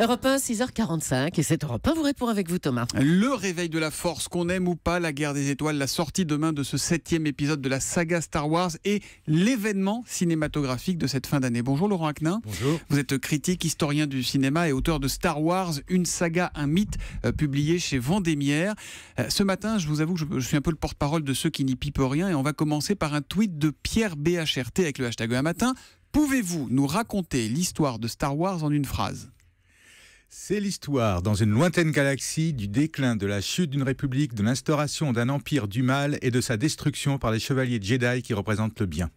Europe 1, 6h45, et c'est Europe 1 vous répond avec vous Thomas. Le réveil de la force, qu'on aime ou pas, la guerre des étoiles, la sortie demain de ce septième épisode de la saga Star Wars et l'événement cinématographique de cette fin d'année. Bonjour Laurent Acnin. Bonjour. Vous êtes critique, historien du cinéma et auteur de Star Wars, une saga, un mythe, euh, publié chez Vendémiaire. Euh, ce matin, je vous avoue que je, je suis un peu le porte-parole de ceux qui n'y pipent rien, et on va commencer par un tweet de Pierre BHRT avec le hashtag e un matin. Pouvez-vous nous raconter l'histoire de Star Wars en une phrase c'est l'histoire, dans une lointaine galaxie, du déclin, de la chute d'une république, de l'instauration d'un empire du mal et de sa destruction par les chevaliers Jedi qui représentent le bien.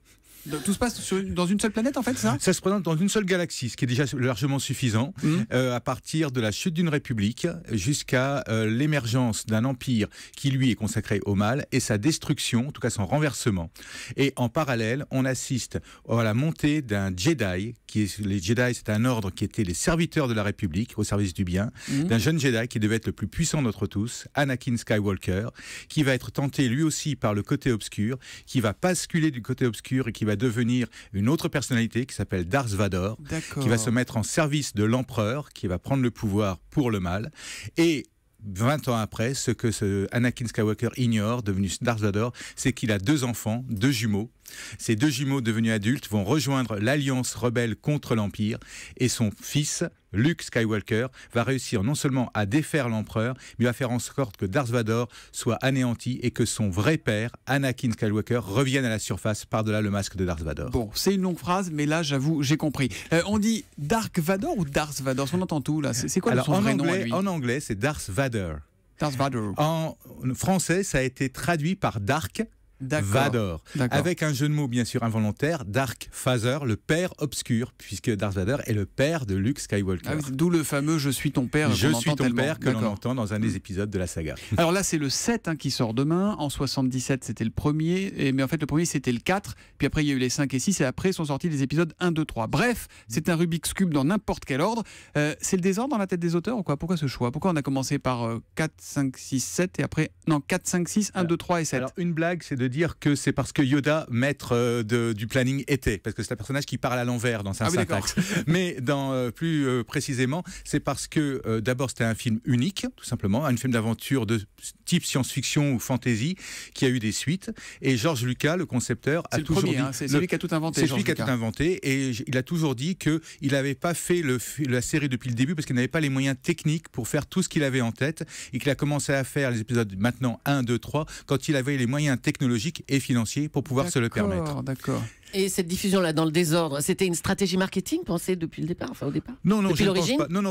Tout se passe dans une seule planète, en fait, ça Ça se présente dans une seule galaxie, ce qui est déjà largement suffisant, mmh. euh, à partir de la chute d'une république jusqu'à euh, l'émergence d'un empire qui, lui, est consacré au mal et sa destruction, en tout cas son renversement. Et en parallèle, on assiste à la montée d'un Jedi, qui est, les Jedi, c'est un ordre qui était les serviteurs de la République au service du bien, mmh. d'un jeune Jedi qui devait être le plus puissant d'entre tous, Anakin Skywalker, qui va être tenté lui aussi par le côté obscur, qui va basculer du côté obscur et qui va devenir une autre personnalité qui s'appelle Darth Vader, qui va se mettre en service de l'empereur, qui va prendre le pouvoir pour le mal. Et 20 ans après, ce que ce Anakin Skywalker ignore, devenu Darth Vader, c'est qu'il a deux enfants, deux jumeaux, ces deux jumeaux devenus adultes vont rejoindre l'Alliance rebelle contre l'Empire et son fils, Luke Skywalker, va réussir non seulement à défaire l'Empereur, mais va faire en sorte que Darth Vader soit anéanti et que son vrai père, Anakin Skywalker, revienne à la surface par-delà le masque de Darth Vader. Bon, c'est une longue phrase, mais là, j'avoue, j'ai compris. Euh, on dit Dark Vador ou Darth Vader On entend tout là. C'est quoi son en anglais, En anglais, c'est Darth Vader. Darth Vader. En français, ça a été traduit par Dark Vador. Avec un jeu de mots bien sûr involontaire, Dark Father, le père obscur, puisque Dark Vader est le père de Luke Skywalker. Ah d'où le fameux Je suis ton père. Je suis ton père que l'on entend dans un des épisodes de la saga. Alors là, c'est le 7 hein, qui sort demain. En 77, c'était le premier. Et, mais en fait, le premier, c'était le 4. Puis après, il y a eu les 5 et 6. Et après, sont sortis les épisodes 1, 2, 3. Bref, c'est un Rubik's Cube dans n'importe quel ordre. Euh, c'est le désordre dans la tête des auteurs ou quoi Pourquoi ce choix Pourquoi on a commencé par 4, 5, 6, 7 et après. Non, 4, 5, 6, 1, 2, 3 et 7 alors, une blague, c'est de dire que c'est parce que Yoda, maître euh, de, du planning, était, parce que c'est un personnage qui parle à l'envers dans sa ah Mais dans, euh, plus euh, précisément, c'est parce que d'abord c'était un film unique, tout simplement, un film d'aventure de type science-fiction ou fantasy, qui a eu des suites. Et Georges Lucas, le concepteur, a toujours dit. Hein, c'est lui qui a tout inventé. C'est lui qui a tout inventé, et il a toujours dit que il n'avait pas fait le, la série depuis le début parce qu'il n'avait pas les moyens techniques pour faire tout ce qu'il avait en tête, et qu'il a commencé à faire les épisodes maintenant 1, 2, 3 quand il avait les moyens technologiques et financier pour pouvoir se le permettre. D'accord et cette diffusion-là dans le désordre, c'était une stratégie marketing pensée depuis le départ, au départ Non, non,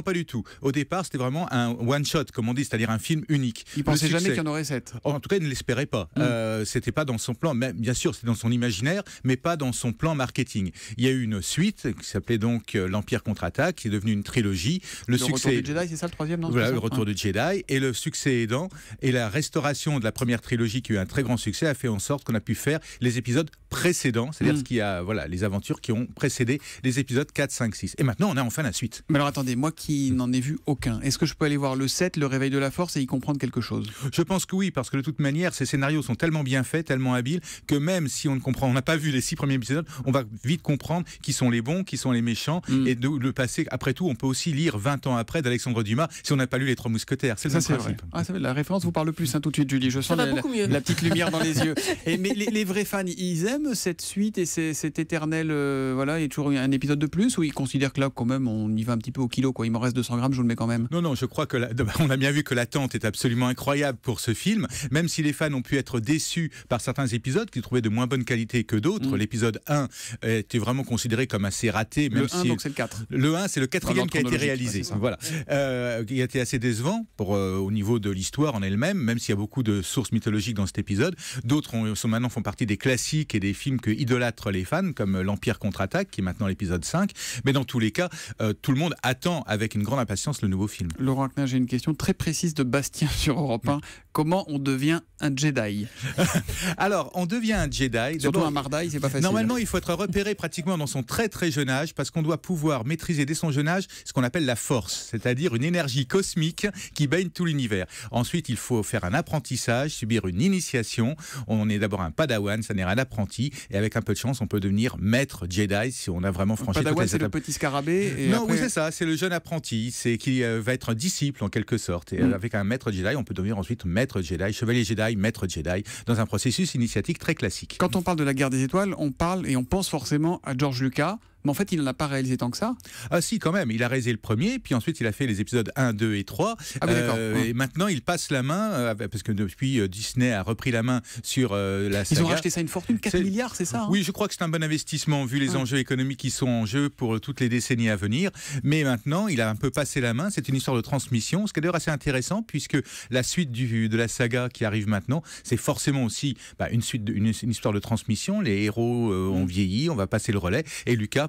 pas. du tout. Au départ, c'était vraiment un one-shot, comme on dit, c'est-à-dire un film unique. Il pensait jamais qu'il y en aurait sept. En tout cas, il ne l'espérait pas. Mm. Euh, c'était pas dans son plan, mais, bien sûr, c'est dans son imaginaire, mais pas dans son plan marketing. Il y a eu une suite qui s'appelait donc euh, L'Empire contre-attaque, qui est devenue une trilogie. Le, Retour du Jedi, c'est ça le troisième Voilà, le Retour du Jedi. Et le succès aidant, et la restauration de la première trilogie qui a eu un très grand succès, a fait en sorte qu'on a pu faire les épisodes précédents, c'est-à-dire mm. ce a, voilà, les aventures qui ont précédé les épisodes 4, 5, 6. Et maintenant, on a enfin la suite. Mais alors attendez, moi qui mm. n'en ai vu aucun, est-ce que je peux aller voir le 7, le réveil de la force et y comprendre quelque chose Je pense que oui, parce que de toute manière, ces scénarios sont tellement bien faits, tellement habiles, que même si on ne comprend, on n'a pas vu les six premiers épisodes, on va vite comprendre qui sont les bons, qui sont les méchants, mm. et le passé. Après tout, on peut aussi lire 20 ans après d'Alexandre Dumas si on n'a pas lu Les Trois Mousquetaires. C'est ça, c'est vrai. Ah, la référence vous parle plus hein, tout de suite, Julie. Je sens la, petite lumière dans les yeux. Et, mais les, les vrais fans, ils aiment cette suite et cet éternel. Euh, voilà, il y a toujours un épisode de plus ou il considère que là, quand même, on y va un petit peu au kilo, quoi. Il m'en reste 200 grammes, je le mets quand même. Non, non, je crois que on a bien vu que l'attente est absolument incroyable pour ce film. Même si les fans ont pu être déçus par certains épisodes qu'ils trouvaient de moins bonne qualité que d'autres, mm. l'épisode 1 était vraiment considéré comme assez raté. Même le 1, donc c'est le 4. Le 1, c'est le quatrième qui a été réalisé. voilà. Euh, il a été assez décevant pour, euh, au niveau de l'histoire en elle-même, même, même s'il y a beaucoup de sources mythologiques dans cet épisode. D'autres sont maintenant font partie des classiques et des des films que idolâtrent les fans, comme L'Empire contre-attaque, qui est maintenant l'épisode 5. Mais dans tous les cas, euh, tout le monde attend avec une grande impatience le nouveau film. Laurent j'ai une question très précise de Bastien sur Europe 1. Comment on devient un Jedi Alors, on devient un Jedi. Surtout un Mardaï, c'est pas facile. Normalement, il faut être repéré pratiquement dans son très très jeune âge, parce qu'on doit pouvoir maîtriser dès son jeune âge ce qu'on appelle la force, c'est-à-dire une énergie cosmique qui baigne tout l'univers. Ensuite, il faut faire un apprentissage, subir une initiation. On est d'abord un padawan, ça n'est un apprenti et avec un peu de chance, on peut devenir maître Jedi si on a vraiment franchi toutes les c'est le petit scarabée. non, c'est ça. C'est le jeune apprenti. C'est qui euh, va être un disciple en quelque sorte. Et euh, mm. avec un maître Jedi, on peut devenir ensuite maître Jedi, chevalier Jedi, maître Jedi, dans un processus initiatique très classique. Quand on parle de la guerre des étoiles, on parle et on pense forcément à George Lucas en fait, il n'en a pas réalisé tant que ça. Ah si, quand même. Il a réalisé le premier, puis ensuite il a fait les épisodes 1, 2 et 3. Ah euh, et maintenant, il passe la main, euh, parce que depuis, euh, Disney a repris la main sur la saga. Ils ont acheté ça une fortune, 4 milliards, c'est ça hein Oui, je crois que c'est un bon investissement, vu les enjeux économiques qui sont en jeu pour toutes les décennies à venir. Mais maintenant, il a un peu passé la main. C'est une histoire de transmission, ce qui est d'ailleurs assez intéressant, puisque la suite de la saga qui arrive maintenant, c'est forcément aussi bah, une, suite une, histoire de transmission. Les héros ont mm. vieilli, on va passer le relais. Et Lucas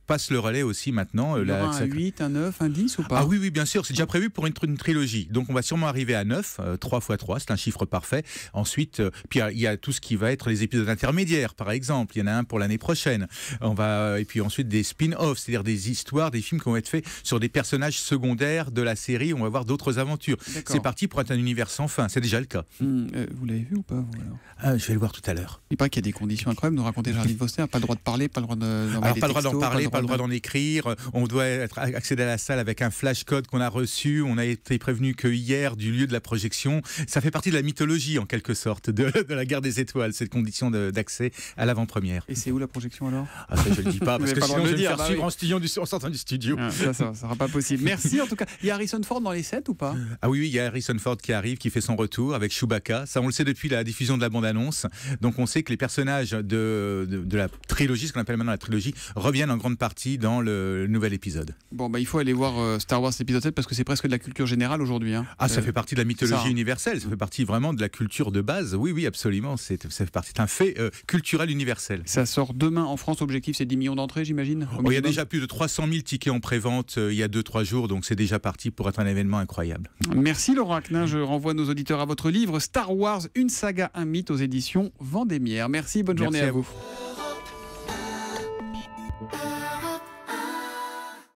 passe le relais aussi maintenant. Euh, la... un 8, un 9, un 10 ou pas Ah oui, oui, bien sûr, c'est déjà prévu pour une, trilogie. Donc on va sûrement arriver à 9, 3 x 3, c'est un chiffre parfait. Ensuite, euh, puis euh, il y, a tout ce qui va être les épisodes intermédiaires, par exemple. Il y en a un pour l'année prochaine. On va, et puis ensuite des spin-offs, c'est-à-dire des histoires, des films qui vont être faits sur des personnages secondaires de la série. On va voir d'autres aventures. C'est parti pour être un univers sans fin. C'est déjà le cas. Hmm, vous l'avez vu ou pas ah, Je vais le voir tout à l'heure. Il paraît qu'il y a des conditions incroyables. de raconter Jardine Foster, pas le droit de parler, pas le droit de. pas, le droit d'en parler, le droit mmh. d'en écrire, on doit être, accéder à la salle avec un flash code qu'on a reçu, on a été prévenu que hier du lieu de la projection. Ça fait partie de la mythologie en quelque sorte de, la guerre des étoiles, cette condition d'accès à l'avant-première. Et c'est où la projection alors ah, ça, Je le dis pas parce que sinon je vais dire, faire bah suivre en, sortant du studio. Ah, ça, ne sera pas possible. Merci en tout cas. Il y a Harrison Ford dans les 7 ou pas Ah oui, oui, il y a Harrison Ford qui arrive, qui fait son retour avec Chewbacca. Ça, on le sait depuis la diffusion de la bande-annonce. Donc on sait que les personnages de, de la trilogie, ce qu'on appelle maintenant la trilogie, reviennent en grande partie dans le nouvel épisode. Bon, bah, il faut aller voir euh, Star Wars épisode 7 parce que c'est presque de la culture générale aujourd'hui. Hein. Ah, ça euh, fait partie de la mythologie hein. universelle, ça fait partie vraiment de la culture de base. Oui, oui, absolument. C'est, ça fait partie d'un fait euh, culturel universel. Ça sort demain en France. Objectif, c'est 10 millions d'entrées, j'imagine Il y a déjà plus de 300 000 tickets en prévente il y a 2-3 jours, donc c'est déjà parti pour être un événement incroyable. Merci Laurent Je renvoie nos auditeurs à votre livre Star Wars, une saga, un mythe aux éditions Vendémiaire. Merci, bonne journée À vous.